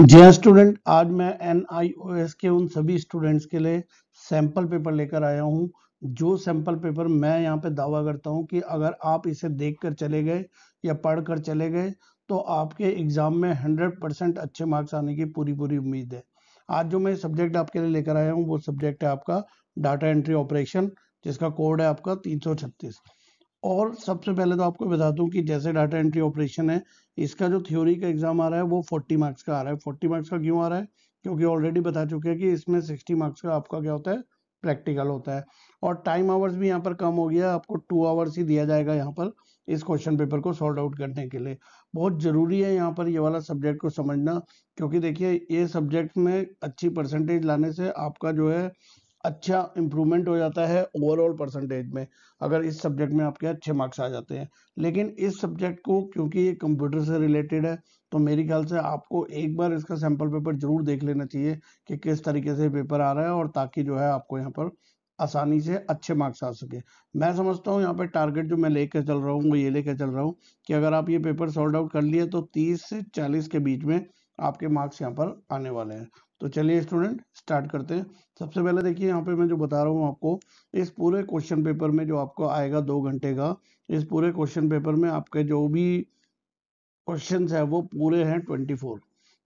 जय स्टूडेंट आज मैं एन के उन सभी स्टूडेंट्स के लिए सैंपल पेपर लेकर आया हूँ जो सैंपल पेपर मैं यहाँ पे दावा करता हूँ कि अगर आप इसे देख कर चले गए या पढ़ कर चले गए तो आपके एग्ज़ाम में 100 परसेंट अच्छे मार्क्स आने की पूरी पूरी उम्मीद है आज जो मैं सब्जेक्ट आपके लिए लेकर आया हूँ वो सब्जेक्ट है आपका डाटा एंट्री ऑपरेशन जिसका कोड है आपका तीन और सबसे पहले तो आपको बता दूं कि जैसे डाटा एंट्री ऑपरेशन है इसका जो थ्योरी का एग्जाम आ रहा है वो 40 मार्क्स का आ रहा है 40 मार्क्स का क्यों आ रहा है क्योंकि ऑलरेडी बता चुके हैं कि इसमें 60 मार्क्स का आपका क्या होता है प्रैक्टिकल होता है और टाइम आवर्स भी यहाँ पर कम हो गया आपको टू आवर्स ही दिया जाएगा यहाँ पर इस क्वेश्चन पेपर को सॉल्व आउट करने के लिए बहुत ज़रूरी है यहाँ पर ये वाला सब्जेक्ट को समझना क्योंकि देखिए ये सब्जेक्ट में अच्छी परसेंटेज लाने से आपका जो है अच्छा इम्प्रूवमेंट हो जाता है ओवरऑल परसेंटेज में अगर इस सब्जेक्ट में आपके अच्छे मार्क्स आ जाते हैं लेकिन इस सब्जेक्ट को क्योंकि ये कंप्यूटर से रिलेटेड है तो मेरे ख्याल से आपको एक बार इसका सैम्पल पेपर जरूर देख लेना चाहिए कि किस तरीके से पेपर आ रहा है और ताकि जो है आपको यहाँ पर आसानी से अच्छे मार्क्स आ सके मैं समझता हूँ यहाँ पे टारगेट जो मैं लेकर चल रहा हूँ वो ये लेकर चल रहा हूँ कि अगर आप ये पेपर सॉल्व आउट कर लिए तो 30 से 40 के बीच में आपके मार्क्स यहाँ पर आने वाले हैं तो चलिए स्टूडेंट स्टार्ट करते हैं सबसे पहले देखिए यहाँ पे मैं जो बता रहा हूँ आपको इस पूरे क्वेश्चन पेपर में जो आपको आएगा दो घंटे का इस पूरे क्वेश्चन पेपर में आपके जो भी क्वेश्चन है वो पूरे हैं twenty four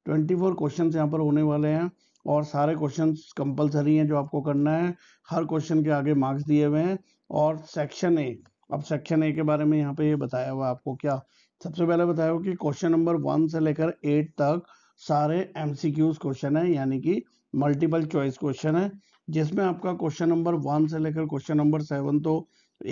twenty four question यहाँ पर होने वाले हैं और सारे क्वेश्चन कंपलसरी हैं जो आपको करना है हर क्वेश्चन के आगे मार्क्स दिए हुए हैं और सेक्शन ए अब सेक्शन ए के बारे में यहाँ पे ये बताया हुआ आपको क्या सबसे पहले बताया हुआ कि क्वेश्चन नंबर वन से लेकर एट तक सारे एमसीक्यूज क्वेश्चन है यानी कि मल्टीपल चॉइस क्वेश्चन है जिसमें आपका क्वेश्चन नंबर वन से लेकर क्वेश्चन नंबर सेवन तो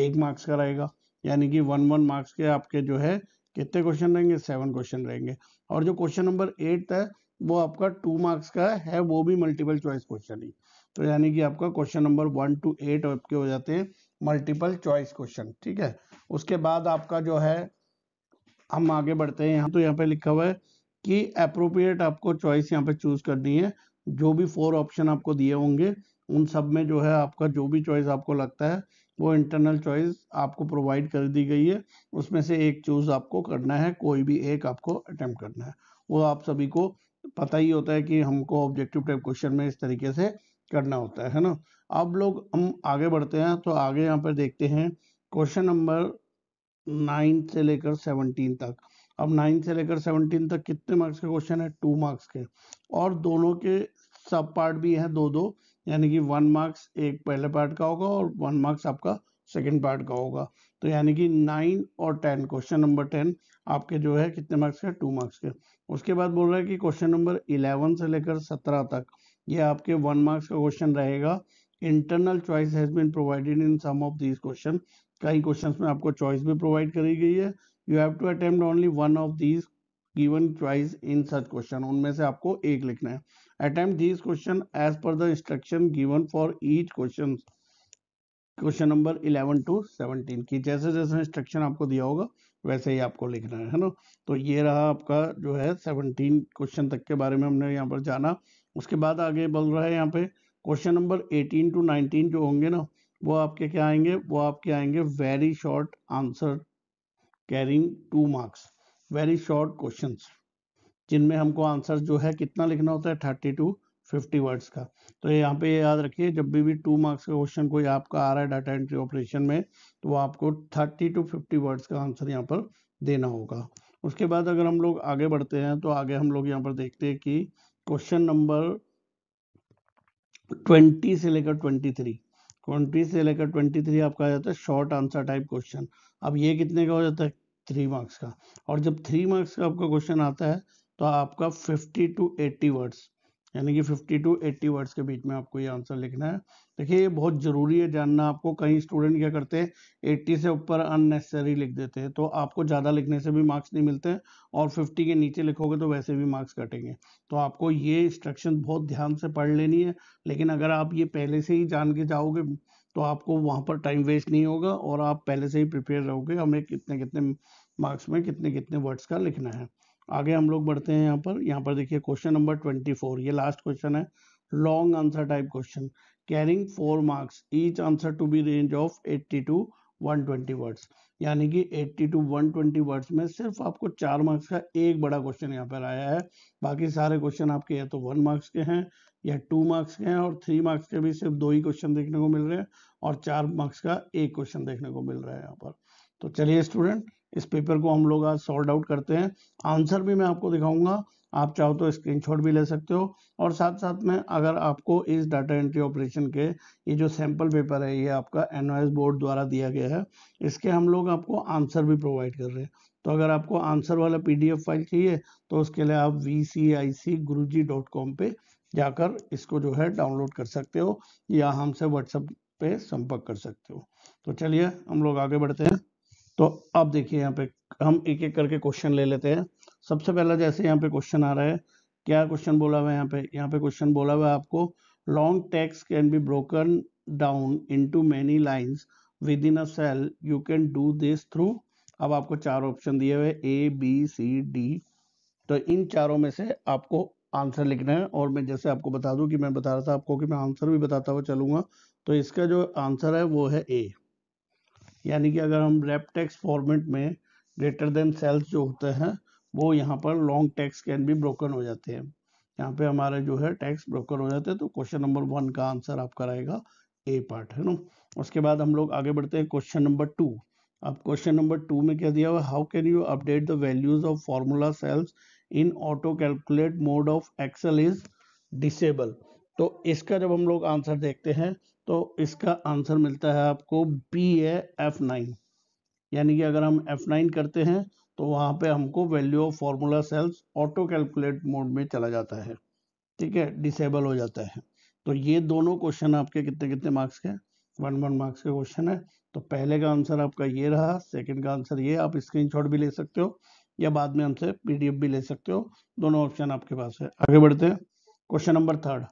एक मार्क्स का रहेगा यानी कि वन वन मार्क्स के आपके जो है कितने क्वेश्चन रहेंगे सेवन क्वेश्चन रहेंगे और जो क्वेश्चन नंबर एट है वो आपका टू मार्क्स का है वो भी मल्टीपल चॉइस क्वेश्चन ही तो यानी कि आपका question number one to eight आपके हो जाते हैं मल्टीपल चॉइस क्वेश्चन ठीक है उसके बाद आपका जो है हम आगे बढ़ते हैं यहाँ तो यहाँ पे लिखा हुआ है कि अप्रोप्रिएट आपको चॉइस यहाँ पे चूज करनी है जो भी फोर ऑप्शन आपको दिए होंगे उन सब में जो है आपका जो भी चॉइस आपको लगता है वो इंटरनल चॉइस आपको प्रोवाइड कर दी गई है उसमें से एक चूज आपको करना है कोई भी एक आपको अटेम्प्ट करना है वो आप सभी को पता ही होता है कि हमको ऑब्जेक्टिव टाइप क्वेश्चन में इस तरीके से करना होता है है ना अब लोग हम आगे बढ़ते हैं तो आगे यहाँ पर देखते हैं क्वेश्चन नंबर नाइन से लेकर सेवनटीन तक अब नाइन से लेकर सेवनटीन तक कितने मार्क्स के क्वेश्चन है टू मार्क्स के और दोनों के सब पार्ट भी हैं दो दो यानी कि वन मार्क्स एक पहले पार्ट का होगा और वन मार्क्स आपका सेकेंड पार्ट का होगा तो यानी कि नाइन और टेन क्वेश्चन नंबर टेन आपके जो है कितने मार्क्स के टू मार्क्स के उसके बाद बोल रहे हैं कि क्वेश्चन नंबर इलेवन से लेकर सत्रह तक ये आपके वन मार्क्स का क्वेश्चन रहेगा internal choice has been provided in some of this question कई क्वेश्चंस में आपको चॉइस भी प्रोवाइड करी गई है you have to attempt only one of these given choice in such question उनमें से आपको एक लिखना है attempt these question as per the instruction given for each question question number 11 to 17 की जैसे जैसे इंस्ट्रक्शन आपको दिया होगा वैसे ही आपको लिखना है है ना तो ये रहा आपका जो है 17 क्वेश्चन तक के बारे में हमने यहाँ पर जाना उसके बाद आगे बोल रहा है यहाँ पे क्वेश्चन नंबर 18 टू 19 जो होंगे ना वो आपके क्या आएंगे वो आपके आएंगे very short answer carrying two marks very short question जिनमें हमको आंसर जो है कितना लिखना होता है थर्टी टू फिफ्टी वर्ड्स का तो यहाँ पे याद रखिए जब भी भी टू मार्क्स का क्वेश्चन कोई आपका आ रहा है डाटा एंट्री ऑपरेशन में तो आपको थर्टी टू फिफ्टी वर्ड्स का आंसर यहाँ पर देना होगा उसके बाद अगर हम लोग आगे बढ़ते हैं तो आगे हम लोग यहाँ पर देखते हैं कि क्वेश्चन नंबर ट्वेंटी से लेकर ट्वेंटी थ्री ट्वेंटी से लेकर ट्वेंटी थ्री आपका आ जाता है शॉर्ट आंसर टाइप क्वेश्चन अब ये कितने का हो जाता है थ्री मार्क्स का और जब थ्री मार्क्स का आपका क्वेश्चन आता है तो आपका फिफ्टी टू एट्टी वर्ड्स यानी कि फिफ्टी टू एट्टी वर्ड्स के बीच में आपको ये आंसर लिखना है देखिए ये बहुत ज़रूरी है जानना आपको कहीं स्टूडेंट क्या करते हैं एट्टी से ऊपर अननेसेसरी लिख देते हैं तो आपको ज़्यादा लिखने से भी मार्क्स नहीं मिलते और फिफ्टी के नीचे लिखोगे तो वैसे भी मार्क्स कटेंगे तो आपको ये इंस्ट्रक्शन बहुत ध्यान से पढ़ लेनी है लेकिन अगर आप ये पहले से ही जान के जाओगे तो आपको वहाँ पर टाइम वेस्ट नहीं होगा और आप पहले से ही प्रिपेयर रहोगे हमें कितने कितने मार्क्स में कितने कितने वर्ड्स का लिखना है आगे हम लोग बढ़ते हैं यहाँ पर यहाँ पर देखिए क्वेश्चन नंबर ट्वेंटी फोर ये लास्ट क्वेश्चन है long answer type question carrying four marks each answer to be range of eighty to 120 words यानी कि 80 टू 120 वर्ड्स में सिर्फ आपको चार मार्क्स का एक बड़ा क्वेश्चन यहाँ पर आया है बाकी सारे क्वेश्चन आपके या तो वन मार्क्स के हैं या टू मार्क्स के हैं और थ्री मार्क्स के भी सिर्फ दो ही क्वेश्चन देखने को मिल रहे हैं और चार मार्क्स का एक क्वेश्चन देखने को मिल रहा है यहाँ पर तो चलिए स्टूडेंट इस पेपर को हम लोग आज सॉल्व आउट करते हैं आंसर भी मैं आपको दिखाऊंगा आप चाहो तो स्क्रीनशॉट भी ले सकते हो और साथ साथ में अगर आपको इस डाटा एंट्री ऑपरेशन के ये जो सैम्पल पेपर है ये आपका एन बोर्ड द्वारा दिया गया है इसके हम लोग आपको आंसर भी प्रोवाइड कर रहे हैं तो अगर आपको आंसर वाला पीडीएफ फाइल चाहिए तो उसके लिए आप V C I C dot com जाकर इसको जो है डाउनलोड कर सकते हो या हमसे व्हाट्सएप पे संपर्क कर सकते हो तो चलिए हम लोग आगे बढ़ते हैं तो अब देखिए यहाँ पे हम एक एक करके क्वेश्चन ले लेते हैं सबसे पहला जैसे यहाँ पे क्वेश्चन आ रहा है क्या क्वेश्चन बोला हुआ है यहाँ पे यहाँ पे क्वेश्चन बोला हुआ है आपको long text can be broken down into many lines within a cell you can do this through अब आपको चार ऑप्शन दिए हुए ए बी सी डी तो इन चारों में से आपको आंसर लिखना है और मैं जैसे आपको बता दूं कि मैं बता रहा था आपको कि मैं आंसर भी बताता हुआ चलूंगा तो इसका जो आंसर है वो है ए यानी कि अगर हम रेपटेक्स फॉर्मेट में ग्रेटर देन सेल्स जो होते हैं वो यहाँ पर लॉन्ग टैक्स कैन भी ब्रोकन हो जाते हैं यहाँ पे हमारे जो है टैक्स ब्रोकन हो जाते हैं तो क्वेश्चन नंबर वन का आंसर आपका रहेगा ए पार्ट है ना उसके बाद हम लोग आगे बढ़ते हैं क्वेश्चन नंबर टू अब क्वेश्चन नंबर टू में क्या दिया हुआ how can you update the values of formula cells in auto calculate mode of Excel is disable तो इसका जब हम लोग आंसर देखते हैं तो इसका आंसर मिलता है आपको बी ए एफ नाइन यानी कि अगर हम एफ नाइन करते हैं तो वहाँ पे हमको value of formula cells auto calculate mode में चला जाता है ठीक है डिसेबल हो जाता है तो ये दोनों क्वेश्चन आपके कितने कितने मार्क्स के वन वन मार्क्स के क्वेश्चन है तो पहले का आंसर आपका ये रहा सेकेंड का आंसर ये आप स्क्रीन भी ले सकते हो या बाद में हमसे पीडीएफ भी ले सकते हो दोनों ऑप्शन आपके पास है आगे बढ़ते हैं question number third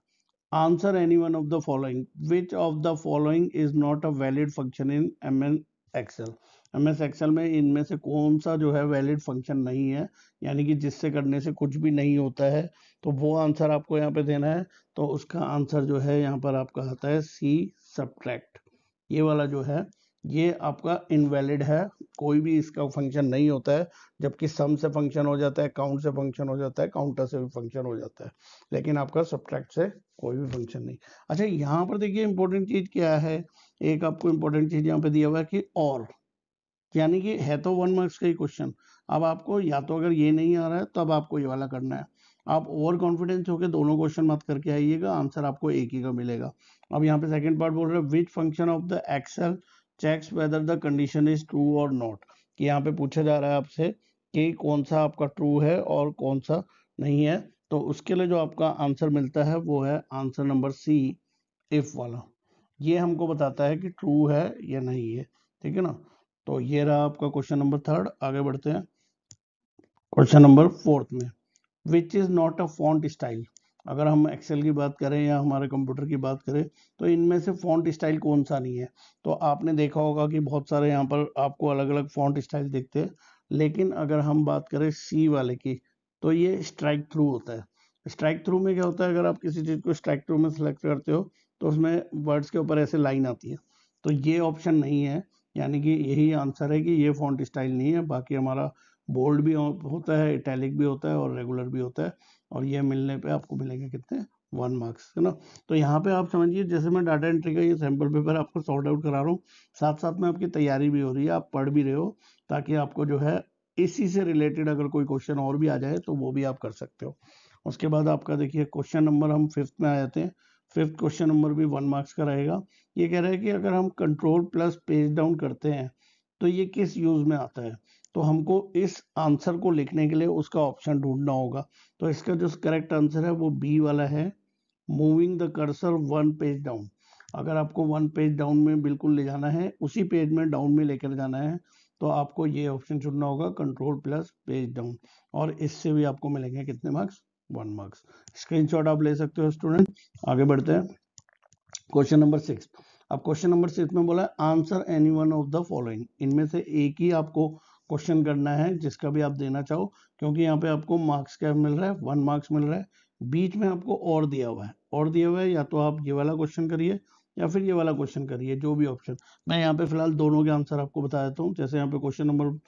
answer any one of the following which of the following is not a valid function in M N Excel S Excel में इनमें से कौन सा जो है वैलिड फंक्शन नहीं है यानी कि जिससे करने से कुछ भी नहीं होता है तो वो आंसर आपको यहाँ पे देना है तो उसका आंसर जो है यहाँ पर आपका आता है सी सब्ट्रैक्ट ये वाला जो है ये आपका इनवैलिड है कोई भी इसका फंक्शन नहीं होता है जबकि सम से फंक्शन हो जाता है काउंट से फंक्शन हो जाता है काउंटर से भी फंक्शन हो जाता है लेकिन आपका सब्ट्रैक्ट से कोई भी फंक्शन नहीं अच्छा यहाँ पर देखिए इंपॉर्टेंट चीज़ क्या है एक आपको इंपॉर्टेंट चीज़ यहाँ पे दिया हुआ है कि और यानी कि है तो वन मार्क्स का ही क्वेश्चन अब आपको या तो अगर ये नहीं आ रहा है तो अब आपको ये वाला करना है आप ओवर कॉन्फिडेंस होकर दोनों क्वेश्चन मत करके आइएगा आंसर आपको एक ही का मिलेगा अब यहाँ पे सेकंड पार्ट बोल रहे हैं which function of the Excel checks whether the condition is true और नॉट कि यहाँ पे पूछा जा रहा है आपसे कि कौन सा आपका ट्रू है और कौन सा नहीं है तो उसके लिए जो आपका आंसर मिलता है वो है आंसर नंबर सी इफ वाला ये हमको बताता है कि ट्रू है या नहीं है ठीक है ना तो ये रहा आपका क्वेश्चन नंबर थर्ड आगे बढ़ते हैं क्वेश्चन नंबर फोर्थ में which is not a font style अगर हम एक्सेल की बात करें या हमारे कंप्यूटर की बात करें तो इनमें से फॉन्ट स्टाइल कौन सा नहीं है तो आपने देखा होगा कि बहुत सारे यहाँ पर आपको अलग अलग फॉन्ट स्टाइल देखते हैं लेकिन अगर हम बात करें सी वाले की तो ये स्ट्राइक थ्रू होता है स्ट्राइक थ्रू में क्या होता है अगर आप किसी चीज़ को स्ट्राइक थ्रू में सेलेक्ट करते हो तो उसमें वर्ड्स के ऊपर ऐसे लाइन आती है तो ये ऑप्शन नहीं है यानी कि यही आंसर है कि ये फॉन्ट स्टाइल नहीं है बाकी हमारा बोल्ड भी होता है इटैलिक भी होता है और रेगुलर भी होता है और ये मिलने पे आपको मिलेंगे कितने वन मार्क्स है ना तो यहाँ पे आप समझिए जैसे मैं डाटा एंट्री का ये सैम्पल पेपर आपको सॉर्ट आउट करा रहा हूँ साथ साथ में आपकी तैयारी भी हो रही है आप पढ़ भी रहे हो ताकि आपको जो है इसी से रिलेटेड अगर कोई क्वेश्चन और भी आ जाए तो वो भी आप कर सकते हो उसके बाद आपका देखिए क्वेश्चन नंबर हम फिफ्थ में आ जाते हैं फिफ्थ क्वेश्चन नंबर भी वन मार्क्स का रहेगा ये कह रहा है कि अगर हम कंट्रोल प्लस पेज डाउन करते हैं तो ये किस यूज में आता है तो हमको इस आंसर को लिखने के लिए उसका ऑप्शन ढूंढना होगा तो इसका जो करेक्ट आंसर है वो बी वाला है moving the cursor one page down अगर आपको वन पेज डाउन में बिल्कुल ले जाना है उसी पेज में डाउन में लेकर जाना है तो आपको ये ऑप्शन चुनना होगा कंट्रोल प्लस पेज डाउन और इससे भी आपको मिलेंगे कितने मार्क्स वन मार्क्स स्क्रीनशॉट आप ले सकते हो स्टूडेंट आगे बढ़ते हैं क्वेश्चन नंबर सिक्स अब क्वेश्चन नंबर सिक्स में बोला answer any one of the following इनमें से एक ही आपको क्वेश्चन करना है जिसका भी आप देना चाहो क्योंकि यहाँ पे आपको मार्क्स क्या मिल रहा है वन मार्क्स मिल रहा है बीच में आपको और दिया हुआ है और दिया हुआ है या तो आप ये वाला क्वेश्चन करिए या फिर ये वाला क्वेश्चन करिए जो भी ऑप्शन मैं यहाँ पे फिलहाल दोनों के आंसर आपको बता देता हूँ जैसे यहाँ पे क्वेश्चन नंबर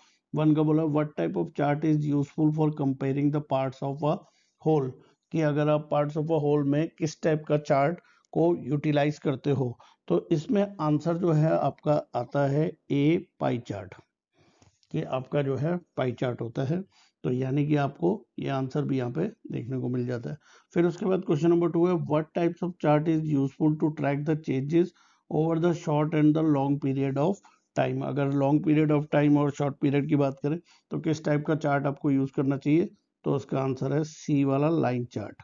वन का बोला what type of chart is useful for comparing the parts of a whole कि अगर आप पार्ट्स ऑफ अ होल में किस टाइप का चार्ट को यूटिलाइज करते हो तो इसमें आंसर जो है आपका आता है ए पाई चार्ट कि आपका जो है पाई चार्ट होता है तो यानी कि आपको ये आंसर भी यहाँ पे देखने को मिल जाता है फिर उसके बाद क्वेश्चन नंबर टू है what types of chart is useful to track the changes over the short and the long period of time अगर लॉन्ग पीरियड ऑफ टाइम और शॉर्ट पीरियड की बात करें तो किस टाइप का चार्ट आपको यूज करना चाहिए तो उसका आंसर है सी वाला लाइन चार्ट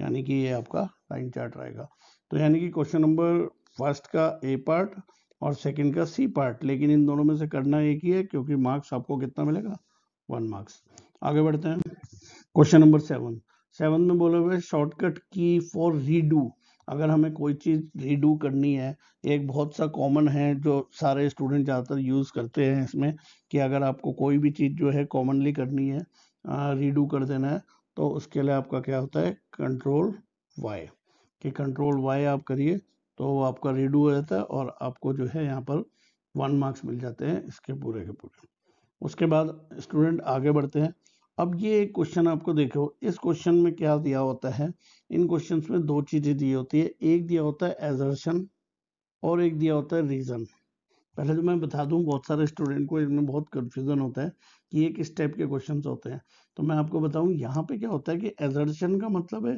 यानी कि ये आपका लाइन चार्ट रहेगा तो यानी कि क्वेश्चन नंबर फर्स्ट का ए पार्ट और सेकंड का सी पार्ट लेकिन इन दोनों में से करना एक ही है क्योंकि मार्क्स आपको कितना मिलेगा वन मार्क्स आगे बढ़ते हैं क्वेश्चन नंबर सेवन सेवन में बोले हुए शॉर्टकट की फॉर रीडू अगर हमें कोई चीज़ रीडू करनी है एक बहुत सा कॉमन है जो सारे स्टूडेंट ज़्यादातर यूज़ करते हैं इसमें कि अगर आपको कोई भी चीज़ जो है कॉमनली करनी है रीडू कर देना है तो उसके लिए आपका क्या होता है कंट्रोल वाई कि कंट्रोल वाई आप करिए तो आपका रीडू हो जाता है और आपको जो है यहाँ पर वन मार्क्स मिल जाते हैं इसके पूरे के पूरे उसके बाद स्टूडेंट आगे बढ़ते हैं अब ये एक क्वेश्चन आपको देखो इस क्वेश्चन में क्या दिया होता है इन क्वेश्चन में दो चीज़ें दी होती है एक दिया होता है एजर्शन और एक दिया होता है रीज़न पहले तो मैं बता दूं बहुत सारे स्टूडेंट को इनमें बहुत कन्फ्यूज़न होता है कि ये किस टाइप के क्वेश्चन होते हैं तो मैं आपको बताऊं यहाँ पे क्या होता है कि एजर्शन का मतलब है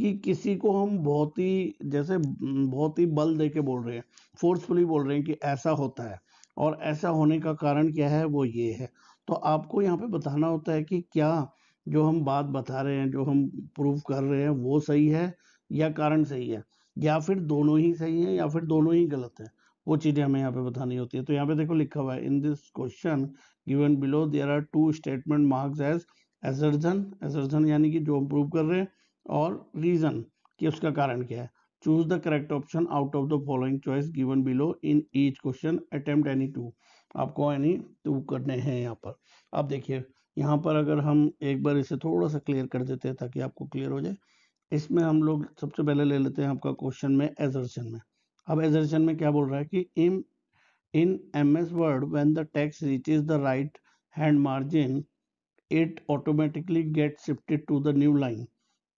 कि किसी को हम बहुत ही जैसे बहुत ही बल दे के बोल रहे हैं फोर्सफुली बोल रहे हैं कि ऐसा होता है और ऐसा होने का कारण क्या है वो ये है तो आपको यहाँ पे बताना होता है कि क्या जो हम बात बता रहे हैं जो हम प्रूव कर रहे हैं वो सही है या कारण सही है या फिर दोनों ही सही है या फिर दोनों ही गलत है वो चीज़ें हमें यहाँ पे बतानी होती है तो यहाँ पे देखो लिखा हुआ है in this question given below there are two statement marks as assertion assertion यानी कि जो हम प्रूव कर रहे हैं और रीजन कि उसका कारण क्या है choose the correct option out of the following choice given below in each question attempt any two आपको एनी टू करने हैं यहाँ पर अब देखिए यहाँ पर अगर हम एक बार इसे थोड़ा सा क्लियर कर देते हैं ताकि आपको क्लियर हो जाए इसमें हम लोग सबसे पहले ले लेते हैं आपका क्वेश्चन में एजर्शन में अब एजर्शन में क्या बोल रहा है कि in in M S Word when the text reach is the right hand margin it automatically get shifted to the new line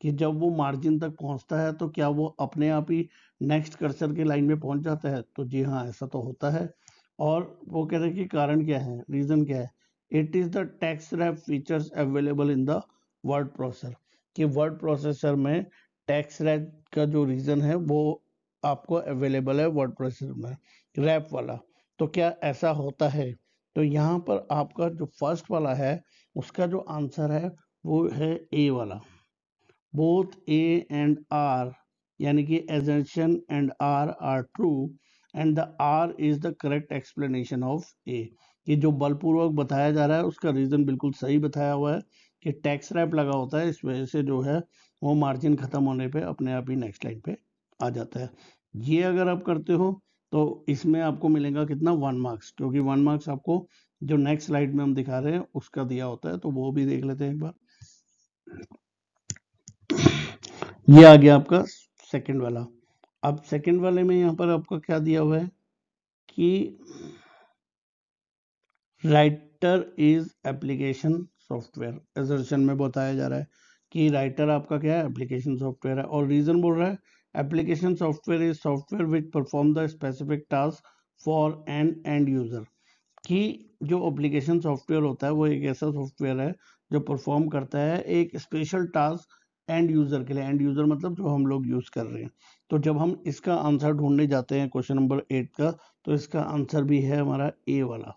कि जब वो मार्जिन तक पहुंचता है तो क्या वो अपने आप ही नेक्स्ट कर्सर के लाइन में पहुंच जाता है तो जी हाँ ऐसा तो होता है और वो कह रहे हैं कि कारण क्या है रीज़न क्या है it is the text wrap features available in the word processor कि वर्ड प्रोसेसर में टैक्स रैप का जो रीज़न है वो आपको अवेलेबल है वर्ड में रैप वाला तो क्या ऐसा होता है तो यहाँ पर आपका जो फर्स्ट वाला है उसका जो आंसर है वो है ए वाला बोथ ए एंड आर यानी कि assertion and R are true and the R is the correct explanation of A ये जो बलपूर्वक बताया जा रहा है उसका रीज़न बिल्कुल सही बताया हुआ है कि टैक्स रैप लगा होता है इस वजह से जो है वो मार्जिन खत्म होने पे अपने आप ही नेक्स्ट लाइन पे आ जाता है ये अगर आप करते हो तो इसमें आपको मिलेगा कितना वन मार्क्स क्योंकि वन मार्क्स आपको जो नेक्स्ट स्लाइड में हम दिखा रहे हैं उसका दिया होता है तो वो भी देख लेते हैं एक बार ये आ गया आपका सेकंड वाला अब सेकंड वाले में यहाँ पर आपका क्या दिया हुआ है कि writer is application software assertion में बताया जा रहा है कि राइटर आपका क्या है एप्लीकेशन सॉफ्टवेयर है और रीजन बोल रहा है Application software is software which perform the specific task for an end user. कि जो एप्लीकेशन सॉफ्टवेयर होता है वो एक ऐसा सॉफ्टवेयर है जो परफॉर्म करता है एक स्पेशल टास्क एंड यूज़र के लिए एंड यूज़र मतलब जो हम लोग यूज़ कर रहे हैं तो जब हम इसका आंसर ढूंढने जाते हैं क्वेश्चन नंबर एट का तो इसका आंसर भी है हमारा ए वाला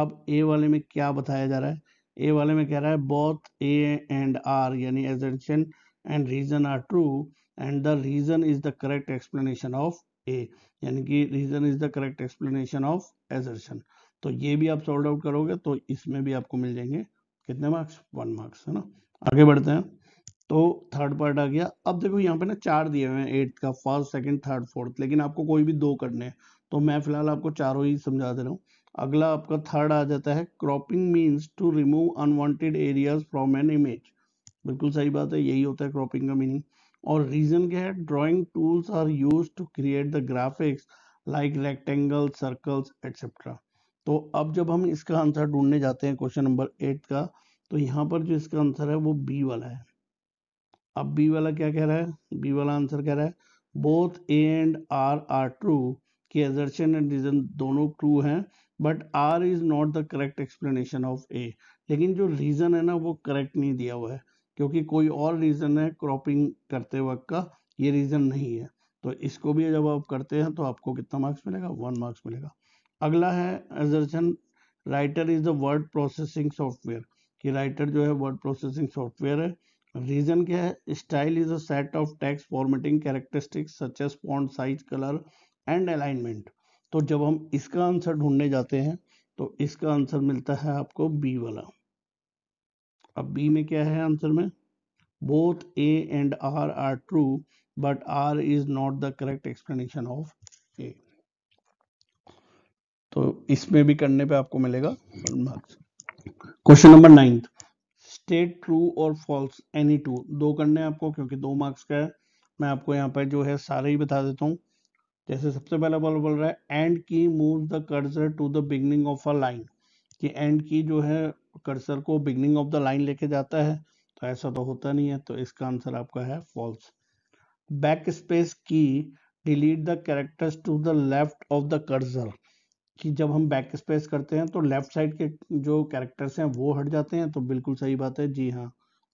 अब ए वाले में क्या बताया जा रहा है ए वाले में कह रहा है बोथ ए एंड आर यानी assertion and reason R true and the reason is the correct explanation of A यानी कि reason is the correct explanation of assertion तो ये भी आप सॉल्व आउट करोगे तो इसमें भी आपको मिल जाएंगे कितने मार्क्स वन मार्क्स है ना आगे बढ़ते हैं तो थर्ड पार्ट आ गया अब देखो यहाँ पे ना चार दिए हुए हैं एट का फर्स्ट सेकंड थर्ड फोर्थ लेकिन आपको कोई भी दो करने हैं तो मैं फिलहाल आपको चारों ही समझा दे रहा हूँ अगला आपका थर्ड आ जाता है cropping means to remove unwanted areas from an image बिल्कुल सही बात है यही होता है क्रॉपिंग का मीनिंग और रीजन क्या है drawing tools are use to create the graphics like rectangle circles etc तो अब जब हम इसका आंसर ढूंढने जाते हैं क्वेश्चन नंबर एट का तो यहाँ पर जो इसका आंसर है वो बी वाला है अब बी वाला क्या कह रहा है बी वाला आंसर कह रहा है both A and R are true कि एजर्शन एंड रीजन दोनों ट्रू हैं but R is not the correct explanation of A लेकिन जो रीजन है ना वो करेक्ट नहीं दिया हुआ है क्योंकि कोई और रीज़न है क्रॉपिंग करते वक्त का ये रीज़न नहीं है तो इसको भी जब आप करते हैं तो आपको कितना मार्क्स मिलेगा वन मार्क्स मिलेगा अगला है assertion writer is the word processing software कि राइटर जो है वर्ड प्रोसेसिंग सॉफ्टवेयर है रीजन क्या है style is a set of text formatting characteristics such as font size colour and alignment तो जब हम इसका आंसर ढूंढने जाते हैं तो इसका आंसर मिलता है आपको बी वाला अब बी में क्या है आंसर में both A and R are true but R is not the correct explanation of A तो इसमें भी करने पे आपको मिलेगा marks question number ninth state true और फॉल्स एनी टू दो करने हैं आपको क्योंकि दो मार्क्स का है मैं आपको यहाँ पर जो है सारे ही बता देता हूँ जैसे सबसे पहला बॉल बोल रहा है end key move the cursor to the beginning of a line कि एंड की जो है कर्सर को बिगनिंग ऑफ द लाइन लेके जाता है तो ऐसा तो होता नहीं है तो इसका आंसर आपका है false back space key delete the characters to the left of the cursor कि जब हम बैक स्पेस करते हैं तो लेफ्ट साइड के जो कैरेक्टर्स हैं वो हट जाते हैं तो बिल्कुल सही बात है जी हाँ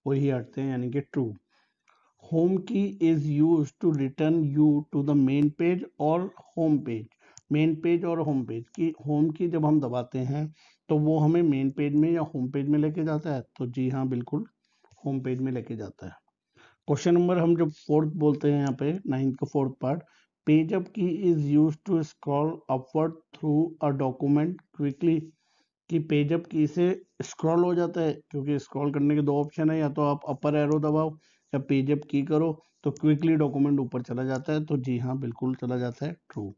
वही हटते हैं यानी कि true home key is use to return you to the main page और होम पेज मेन पेज और home page key home key जब हम दबाते हैं तो वो हमें मेन पेज में या होम पेज में लेके जाता है तो जी हाँ बिल्कुल होम पेज में लेके जाता है क्वेश्चन नंबर हम जो फोर्थ बोलते हैं यहाँ पे नाइन्थ का fourth part page up key is use to scroll upward through a document quickly कि पेज अप की से स्क्रॉल हो जाता है क्योंकि स्क्रॉल करने के दो ऑप्शन है या तो आप अपर एरो दबाओ या पेज अप की करो तो क्विकली डॉक्यूमेंट ऊपर चला जाता है तो जी हाँ बिल्कुल चला जाता है ट्रू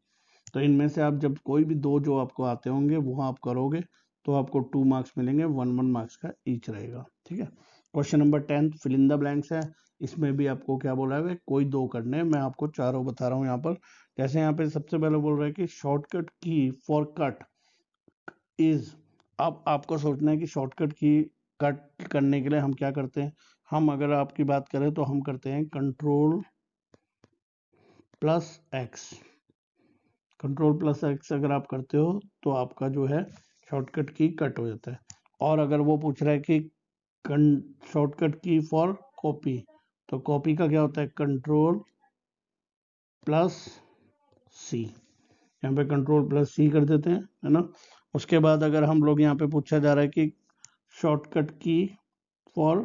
तो इनमें से आप जब कोई भी दो जो आपको आते होंगे वो आप करोगे तो आपको टू मार्क्स मिलेंगे वन वन मार्क्स का ईच रहेगा ठीक है question number tenth filling the blanks है इसमें भी आपको क्या बोला है कोई दो करने मैं आपको चारों बता रहा हूँ यहाँ पर जैसे यहाँ पे सबसे पहले बोल रहा है कि शॉर्टकट की फॉर कट इज अब आपको सोचना है कि शॉर्टकट की कट करने के लिए हम क्या करते हैं हम अगर आपकी बात करें तो हम करते हैं control plus X control plus X अगर आप करते हो तो आपका जो है शॉर्टकट की कट हो जाता है और अगर वो पूछ रहा है कि शॉर्टकट की फॉर कॉपी तो कॉपी का क्या होता है कंट्रोल प्लस सी यहाँ पे कंट्रोल प्लस सी कर देते हैं है ना उसके बाद अगर हम लोग यहाँ पे पूछा जा रहा है कि शॉर्टकट की फॉर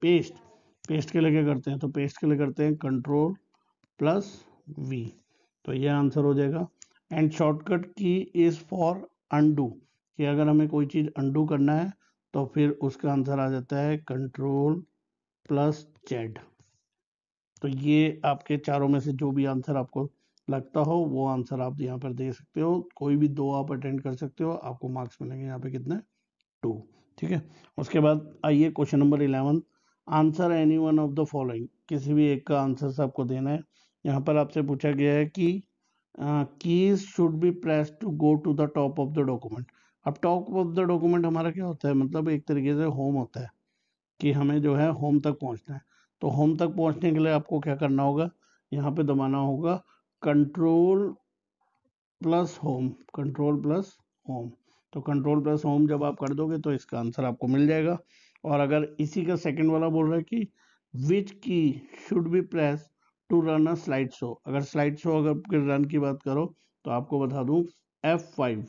पेस्ट पेस्ट के लिए क्या करते हैं तो पेस्ट के लिए करते हैं कंट्रोल प्लस वी तो ये आंसर हो जाएगा and shortcut key is for undo कि अगर हमें कोई चीज़ अंडू करना है तो फिर उसका आंसर आ जाता है कंट्रोल प्लस जेड तो ये आपके चारों में से जो भी आंसर आपको लगता हो वो आंसर आप यहाँ पर दे सकते हो कोई भी दो आप अटेंड कर सकते हो आपको मार्क्स मिलेंगे यहाँ पे कितने टू ठीक है उसके बाद आइए question number eleven answer any one of the following किसी भी एक का आंसर आपको देना है यहाँ पर आपसे पूछा गया है कि keys should be press to go to the top of the document अब टॉप ऑफ द डॉक्यूमेंट हमारा क्या होता है मतलब एक तरीके से होम होता है कि हमें जो है होम तक पहुंचना है तो होम तक पहुंचने के लिए आपको क्या करना होगा यहाँ पे दबाना होगा control plus home control plus home तो कंट्रोल प्लस होम जब आप कर दोगे तो इसका आंसर आपको मिल जाएगा और अगर इसी का सेकंड वाला बोल रहा है कि which key should be press to run a slide show अगर स्लाइड शो अगर रन की बात करो तो आपको बता दूं F5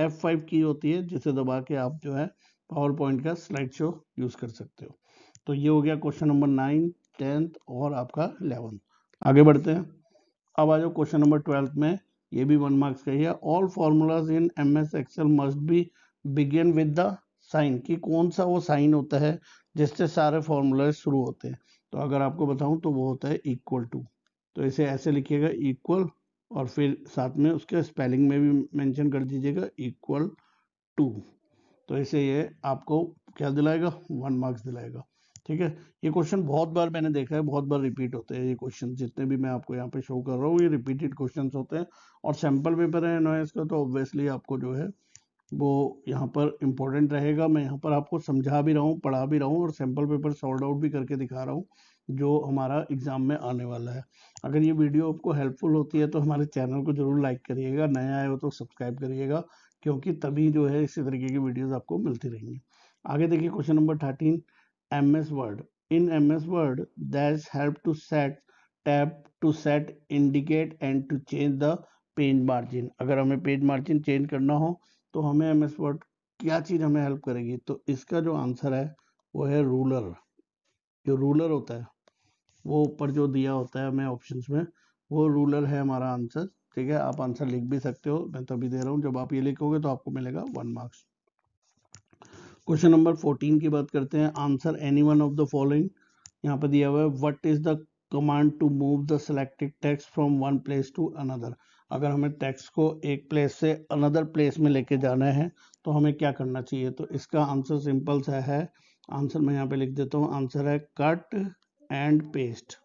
एफ फाइव की होती है जिसे दबा के आप जो है पावर पॉइंट का स्लाइड शो यूज़ कर सकते हो तो ये हो गया क्वेश्चन नंबर नाइन टेंथ और आपका इलेवंथ आगे बढ़ते हैं अब आ जाओ क्वेश्चन नंबर ट्वेल्थ में ये भी वन मार्क्स का ही है all formulas in M S Excel must be begin with the sign कि कौन सा वो साइन होता है जिससे सारे फॉर्मूलाज शुरू होते हैं तो अगर आपको बताऊं तो वो होता है इक्वल टू तो इसे ऐसे लिखिएगा इक्वल और फिर साथ में उसके स्पेलिंग में भी मेंशन कर दीजिएगा इक्वल टू तो ऐसे ये आपको क्या दिलाएगा वन मार्क्स दिलाएगा ठीक है ये क्वेश्चन बहुत बार मैंने देखा है बहुत बार रिपीट होते हैं ये क्वेश्चन जितने भी मैं आपको यहाँ पे शो कर रहा हूँ ये रिपीटेड क्वेश्चन होते हैं और सैम्पल पेपर है नॉइस का तो ऑब्वियसली आपको जो है वो यहाँ पर इम्पोर्टेंट रहेगा मैं यहाँ पर आपको समझा भी रहा हूँ पढ़ा भी रहा हूँ और सैम्पल पेपर सॉल्ड आउट भी करके दिखा रहा हूँ जो हमारा एग्ज़ाम में आने वाला है अगर ये वीडियो आपको हेल्पफुल होती है तो हमारे चैनल को ज़रूर लाइक करिएगा नया आए हो तो सब्सक्राइब करिएगा क्योंकि तभी जो है इसी तरीके की वीडियोज़ आपको मिलती रहेंगी आगे देखिए question number thirteen M S Word in M Word that's help to set tab to set indicate and to change the page margin अगर हमें पेज मार्जिन चेंज करना हो तो हमें एम एस वर्ड क्या चीज़ हमें हेल्प करेगी तो इसका जो आंसर है वो है रूलर जो रूलर होता है वो ऊपर जो दिया होता है हमें ऑप्शंस में वो रूलर है हमारा आंसर ठीक है आप आंसर लिख भी सकते हो मैं अभी दे रहा हूँ जब आप ये लिखोगे तो आपको मिलेगा one marks question number fourteen की बात करते हैं answer any one of the following यहाँ पर दिया हुआ है what is the command to move the selected text from one place to another अगर हमें टेक्स्ट को एक प्लेस से अनदर प्लेस में लेके जाना है तो हमें क्या करना चाहिए तो इसका आंसर सिंपल सा है आंसर मैं यहाँ पे लिख देता हूँ आंसर है cut and paste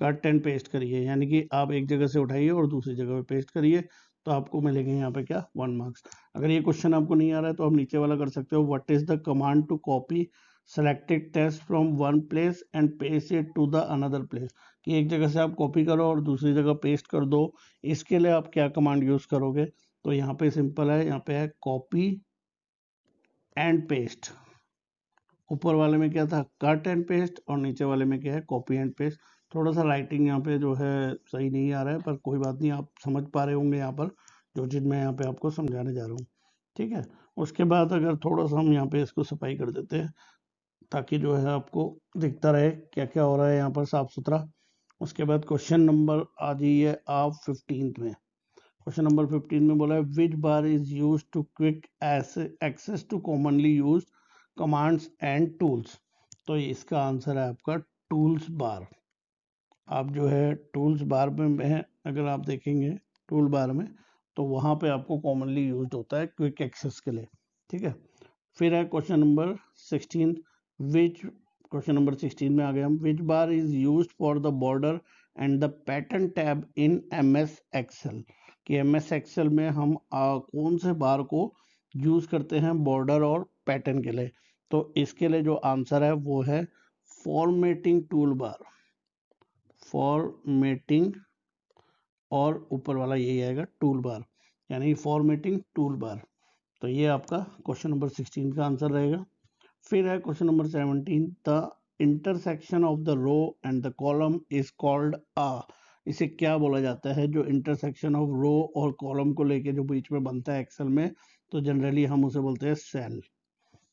cut and paste करिए यानी कि आप एक जगह से उठाइए और दूसरी जगह पे पेस्ट करिए तो आपको मिलेंगे यहाँ पे क्या वन मार्क्स अगर ये क्वेश्चन आपको नहीं आ रहा है तो आप नीचे वाला कर सकते हो what is the command to copy selected text from one place and paste it to the another place कि एक जगह से आप कॉपी करो और दूसरी जगह पेस्ट कर दो इसके लिए आप क्या कमांड यूज़ करोगे तो यहाँ पे सिंपल है यहाँ पे है कॉपी एंड पेस्ट ऊपर वाले में क्या था कट एंड पेस्ट और नीचे वाले में क्या है कॉपी एंड पेस्ट थोड़ा सा राइटिंग यहाँ पे जो है सही नहीं आ रहा है पर कोई बात नहीं आप समझ पा रहे होंगे यहाँ पर जो चीज़ मैं यहाँ पे आपको समझाने जा रहा हूँ ठीक है उसके बाद अगर थोड़ा सा हम यहाँ पे इसको सफाई कर देते हैं ताकि जो है आपको दिखता रहे क्या क्या हो रहा है यहाँ पर साफ़ सुथरा उसके बाद क्वेश्चन नंबर आ जाइए आप फिफ्टीन में क्वेश्चन नंबर फिफ्टीन में बोला है which bar is use to quick access to commonly use commands and tools तो इसका आंसर है आपका टूल्स बार आप जो है टूल्स बार में है अगर आप देखेंगे टूल बार में तो वहाँ पे आपको कॉमनली यूज होता है क्विक एक्सेस के लिए ठीक है फिर है question number sixteen which question number 16 में आ गए हम which bar is use for the border and the pattern tab in M S Excel कि एम एस एक्सएल में हम आ, कौन से बार को यूज करते हैं बॉर्डर और पैटर्न के लिए तो इसके लिए जो आंसर है वो है फॉर्मेटिंग टूल बार फॉर्मेटिंग और ऊपर वाला यही आएगा टूल बार यानी फॉर्मेटिंग टूल बार तो ये आपका क्वेश्चन नंबर सिक्सटीन का आंसर रहेगा फिर है question number seventeen the intersection of the row and the column is called a इसे क्या बोला जाता है जो इंटरसेक्शन ऑफ रो और कॉलम को लेके जो बीच में बनता है एक्सेल में तो जनरली हम उसे बोलते हैं सेल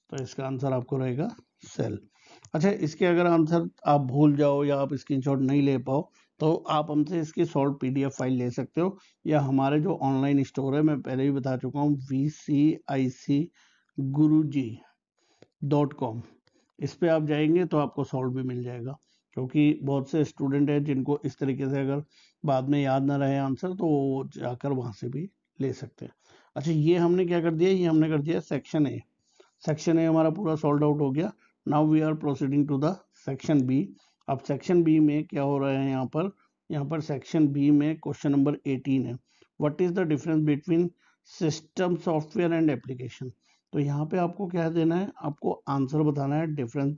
तो इसका आंसर आपको रहेगा सेल अच्छा इसके अगर आंसर आप भूल जाओ या आप स्क्रीनशॉट नहीं ले पाओ तो आप हमसे इसकी सॉल्व पीडीएफ फाइल ले सकते हो या हमारे जो ऑनलाइन स्टोर है मैं पहले भी बता चुका हूँ वी सी आई सी गुरु जी डॉट कॉम इस पर आप जाएंगे तो आपको सॉल्व भी मिल जाएगा क्योंकि बहुत से स्टूडेंट हैं जिनको इस तरीके से अगर बाद में याद ना रहे आंसर तो वो जाकर वहाँ से भी ले सकते हैं अच्छा ये हमने क्या कर दिया ये हमने कर दिया सेक्शन ए सेक्शन ए हमारा पूरा सॉल्व आउट हो गया now we are proceeding to the section B अब सेक्शन बी में क्या हो रहा है यहाँ पर यहाँ पर सेक्शन बी में क्वेश्चन नंबर एटीन है what is the difference between system software and application तो यहाँ पे आपको क्या देना है आपको आंसर बताना है difference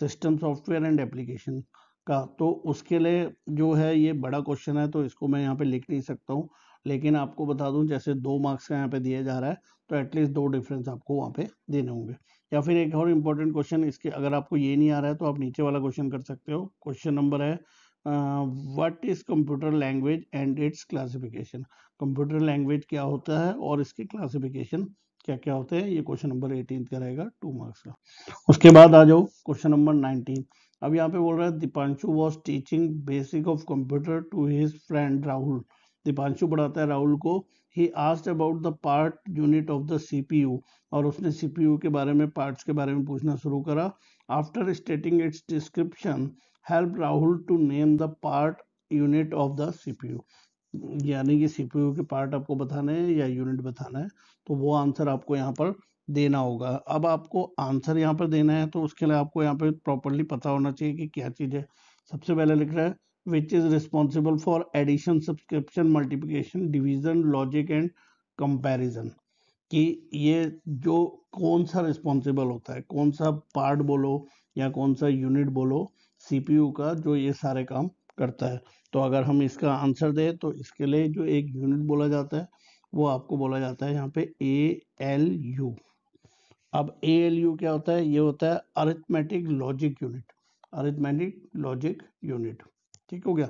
system software and application का तो उसके लिए जो है ये बड़ा क्वेश्चन है तो इसको मैं यहाँ पे लिख नहीं सकता हूँ लेकिन आपको बता दूं जैसे दो मार्क्स का यहाँ पे दिया जा रहा है तो एटलीस्ट दो डिफरेंस आपको वहाँ पे देने होंगे या फिर एक और इम्पोर्टेंट क्वेश्चन इसके अगर आपको ये नहीं आ रहा है तो आप नीचे वाला क्वेश्चन कर सकते हो क्वेश्चन नंबर है what is computer language and its classification computer language क्या होता है और इसकी क्लासिफिकेशन क्या क्या होते हैं ये क्वेश्चन नंबर एटीन का रहेगा टू मार्क्स का उसके बाद आ जाओ क्वेश्चन नंबर नाइनटीन अब यहाँ पे बोल रहा है Dipanshu was teaching basic of computer to his friend Rahul Dipanshu पढ़ाता है राहुल को ही asked about the part unit of the CPU और उसने सीपीयू के बारे में पार्ट्स के बारे में पूछना शुरू करा after stating its description help Rahul to name the part unit of the CPU यानी कि सीपीयू के पार्ट आपको बताना है या यूनिट बताना है तो वो आंसर आपको यहाँ पर देना होगा अब आपको आंसर यहाँ पर देना है तो उसके लिए आपको यहाँ पर प्रॉपरली पता होना चाहिए कि क्या चीज़ है सबसे पहले लिख रहा है which is responsible for addition subscription multiplication division logic and comparison कि ये जो कौन सा रिस्पॉन्सिबल होता है कौन सा पार्ट बोलो या कौन सा यूनिट बोलो सीपीयू का जो ये सारे काम करता है तो अगर हम इसका आंसर दें तो इसके लिए जो एक यूनिट बोला जाता है वो आपको बोला जाता है यहाँ पे ए एल यू अब ए एल यू क्या होता है ये होता है arithmetic logic unit arithmetic logic unit ठीक हो गया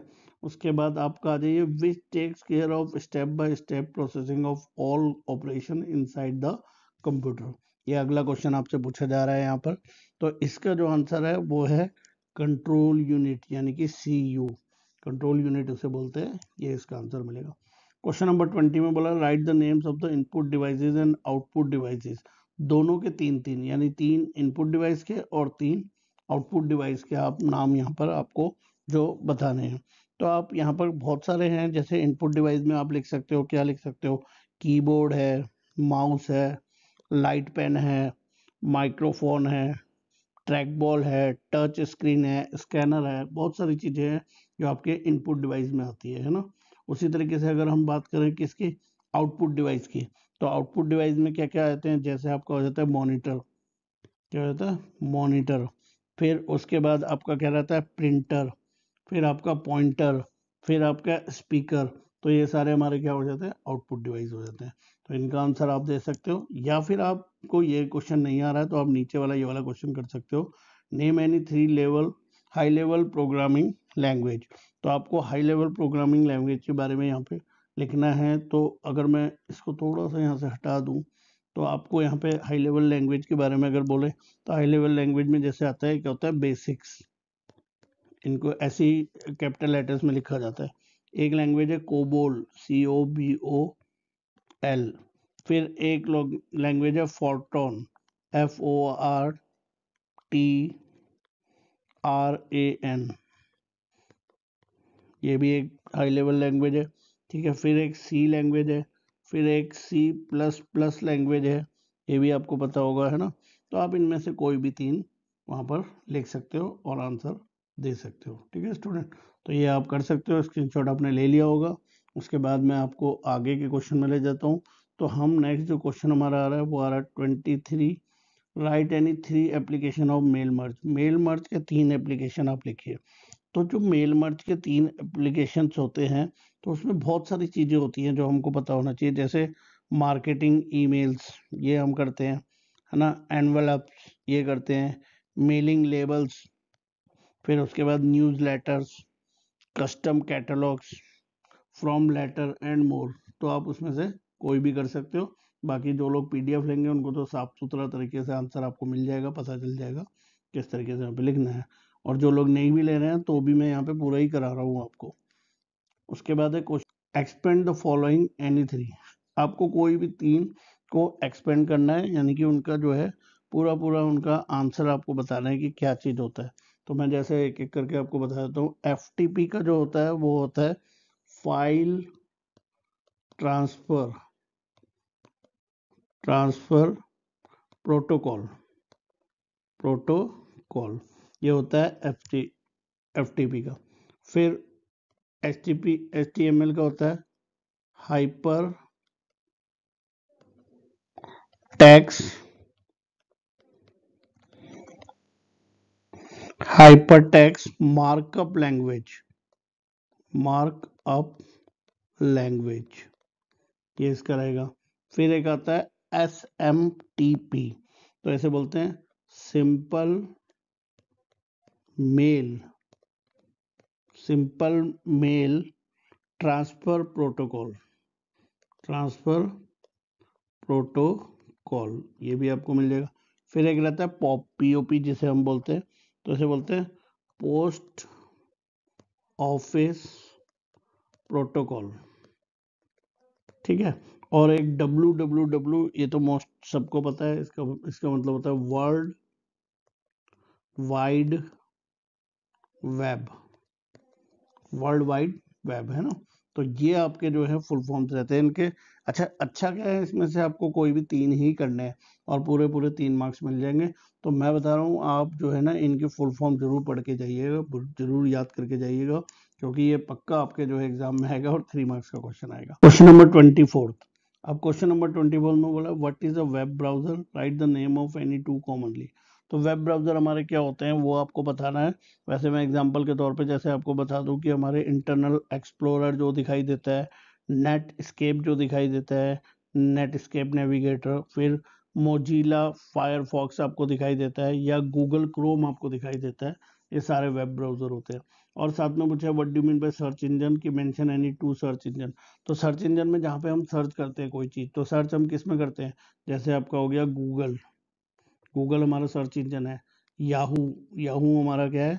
उसके बाद आपका आ जाइए which takes care of step by step processing of all operation inside the computer ये अगला क्वेश्चन आपसे पूछा जा रहा है यहाँ पर तो इसका जो आंसर है वो है कंट्रोल यूनिट यानी कि सी यू कंट्रोल यूनिट उसे बोलते हैं ये इसका आंसर मिलेगा क्वेश्चन नंबर ट्वेंटी में बोला write the names of the input devices and output devices दोनों के तीन तीन यानी तीन इनपुट डिवाइस के और तीन आउटपुट डिवाइस के आप नाम यहाँ पर आपको जो बताने हैं तो आप यहाँ पर बहुत सारे हैं जैसे इनपुट डिवाइस में आप लिख सकते हो क्या लिख सकते हो कीबोर्ड है माउस है लाइट पेन है माइक्रोफोन है ट्रैक बॉल है टच स्क्रीन है स्कैनर है बहुत सारी चीज़ें हैं जो आपके इनपुट डिवाइस में आती है है ना उसी तरीके से अगर हम बात करें किसकी आउटपुट डिवाइस की तो आउटपुट डिवाइस में क्या क्या आते हैं जैसे आपका हो जाता है मॉनिटर क्या हो जाता है मॉनिटर फिर उसके बाद आपका क्या रहता है प्रिंटर फिर आपका पॉइंटर फिर आपका स्पीकर तो ये सारे हमारे क्या हो जाते हैं आउटपुट डिवाइस हो जाते हैं तो इनका आंसर आप दे सकते हो या फिर आपको ये क्वेश्चन नहीं आ रहा है तो आप नीचे वाला ये वाला क्वेश्चन कर सकते हो name any three level high level programming language तो आपको हाई लेवल प्रोग्रामिंग लैंग्वेज के बारे में यहाँ पे लिखना है तो अगर मैं इसको थोड़ा सा यहाँ से हटा दूँ तो आपको यहाँ पे हाई लेवल लैंग्वेज के बारे में अगर बोले तो हाई लेवल लैंग्वेज में जैसे आता है क्या होता है बेसिक्स इनको ऐसी कैपिटल लेटर्स में लिखा जाता है एक लैंग्वेज है COBOL C O B O L फिर एक लैंग्वेज है FORTRAN F O R T R A N ये भी एक हाई लेवल लैंग्वेज है ठीक है फिर एक सी लैंग्वेज है फिर एक सी प्लस प्लस लैंग्वेज है ये भी आपको पता होगा है ना तो आप इनमें से कोई भी तीन वहाँ पर लिख सकते हो और आंसर दे सकते हो ठीक है स्टूडेंट तो ये आप कर सकते हो शॉट आपने ले लिया होगा उसके बाद मैं आपको आगे के क्वेश्चन में ले जाता हूँ तो हम नेक्स्ट जो क्वेश्चन हमारा आ रहा है वो आ रहा है twenty three write any three application of mail merge mail merge के तीन एप्लीकेशन आप लिखिए तो जो मेल मर्ज के तीन एप्लीकेशन होते हैं तो उसमें बहुत सारी चीज़ें होती हैं जो हमको पता होना चाहिए जैसे मार्केटिंग ईमेल्स ये हम करते हैं है ना एनवलप्स ये करते हैं मेलिंग लेबल्स फिर उसके बाद newsletters custom catalogs from letter and more तो आप उसमें से कोई भी कर सकते हो बाकी जो लोग पी लेंगे उनको तो साफ सुथरा तरीके से आंसर आपको मिल जाएगा पता चल जाएगा किस तरीके से यहाँ पे लिखना है और जो लोग नहीं भी ले रहे हैं तो भी मैं यहाँ पे पूरा ही करा रहा हूँ आपको उसके बाद है question expand the following any three आपको कोई भी तीन को एक्सपेंड करना है यानी कि उनका जो है पूरा पूरा उनका आंसर आपको बताना है कि क्या चीज़ होता है तो मैं जैसे एक एक करके आपको बता देता हूँ एफ का जो होता है वो होता है file transfer transfer protocol protocol ये होता है F T F T P का फिर H T P H T M L का होता है hyper text hyper text markup language markup language ये इसका रहेगा फिर एक आता है एस एम टी पी तो ऐसे बोलते हैं simple mail simple mail transfer protocol transfer protocol ये भी आपको मिल जाएगा फिर एक रहता है पॉप पी जिसे हम बोलते हैं तो इसे बोलते हैं पोस्ट ऑफिस प्रोटोकॉल ठीक है और एक डब्लू डब्लू डब्लू ये तो मोस्ट सबको पता है इसका इसका मतलब होता है world wide web world wide web है ना तो ये आपके जो है फुल फॉर्म्स रहते हैं इनके अच्छा अच्छा क्या है इसमें से आपको कोई भी तीन ही करने हैं और पूरे पूरे तीन मार्क्स मिल जाएंगे तो मैं बता रहा हूँ आप जो है ना इनके फुल फॉर्म ज़रूर पढ़ के जाइएगा ज़रूर याद करके जाइएगा क्योंकि ये पक्का आपके जो है एग्जाम में आएगा और थ्री मार्क्स का क्वेश्चन आएगा क्वेश्चन नंबर ट्वेंटी फोर्थ अब क्वेश्चन नंबर ट्वेंटी में बोला what is a web browser write the name of any two commonly तो वेब ब्राउज़र हमारे क्या होते हैं वो आपको बताना है वैसे मैं एग्जांपल के तौर पे जैसे आपको बता दूं कि हमारे इंटरनल एक्सप्लोरर जो दिखाई देता है नेटस्केप जो दिखाई देता है नेटस्केप नेविगेटर फिर मोजिला फायरफॉक्स आपको दिखाई देता है या गूगल क्रोम आपको दिखाई देता है ये सारे वेब ब्राउज़र होते हैं और साथ में पूछा what do mean by search engine की mention any two search engine तो सर्च इंजन में जहाँ पे हम सर्च करते हैं कोई चीज़ तो सर्च हम किस में करते हैं जैसे आपका हो गया गूगल गूगल हमारा सर्च इंजन है याहू याहू हमारा क्या है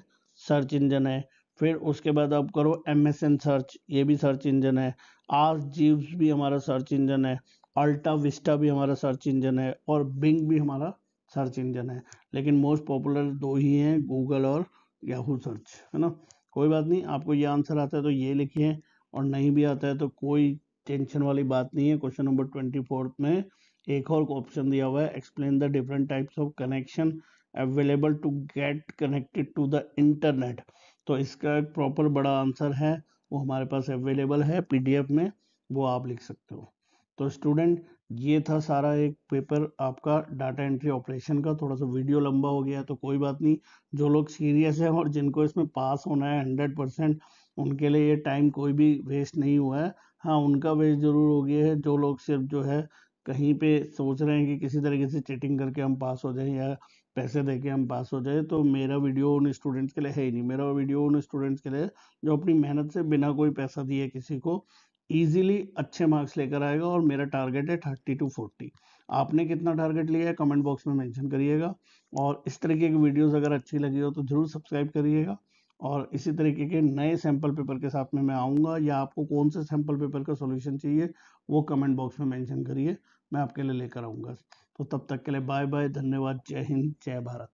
सर्च इंजन है फिर उसके बाद आप करो एम एस एन सर्च ये भी सर्च इंजन है आज जीव्स भी हमारा सर्च इंजन है अल्टा विस्टा भी हमारा सर्च इंजन है और बिंग भी हमारा सर्च इंजन है लेकिन मोस्ट पॉपुलर दो ही हैं गूगल और याहू सर्च है ना कोई बात नहीं आपको ये आंसर आता है तो ये लिखिए और नहीं भी आता है तो कोई टेंशन वाली बात नहीं है क्वेश्चन नंबर ट्वेंटी फोर्थ में एक और ऑप्शन दिया हुआ है explain the different types of connection available to get connected to the internet तो इसका प्रॉपर बड़ा आंसर है वो हमारे पास अवेलेबल है पीडीएफ में वो आप लिख सकते हो तो स्टूडेंट ये था सारा एक पेपर आपका डाटा एंट्री ऑपरेशन का थोड़ा सा वीडियो लंबा हो गया तो कोई बात नहीं जो लोग सीरियस हैं और जिनको इसमें पास होना है हंड्रेड परसेंट उनके लिए ये टाइम कोई भी वेस्ट नहीं हुआ है हाँ उनका वेस्ट ज़रूर हो गया है जो लोग सिर्फ जो है कहीं पे सोच रहे हैं कि किसी तरीके से चीटिंग करके हम पास हो जाएं या पैसे दे के हम पास हो जाए तो मेरा वीडियो उन स्टूडेंट्स के लिए है ही नहीं मेरा वीडियो उन स्टूडेंट्स के लिए जो अपनी मेहनत से बिना कोई पैसा दिए किसी को ईजिली अच्छे मार्क्स लेकर आएगा और मेरा टारगेट है थर्टी टू फोर्टी आपने कितना टारगेट लिया है कमेंट बॉक्स में मैंशन करिएगा और इस तरीके की वीडियोज अगर अच्छी लगी हो तो ज़रूर सब्सक्राइब करिएगा और इसी तरीके के नए सैंपल पेपर के साथ में मैं आऊँगा या आपको कौन से सैम्पल पेपर का सोल्यूशन चाहिए वो कमेंट बॉक्स में मैंशन करिए मैं आपके लिए लेकर आऊँगा तो तब तक के लिए बाय बाय धन्यवाद जय हिंद जय भारत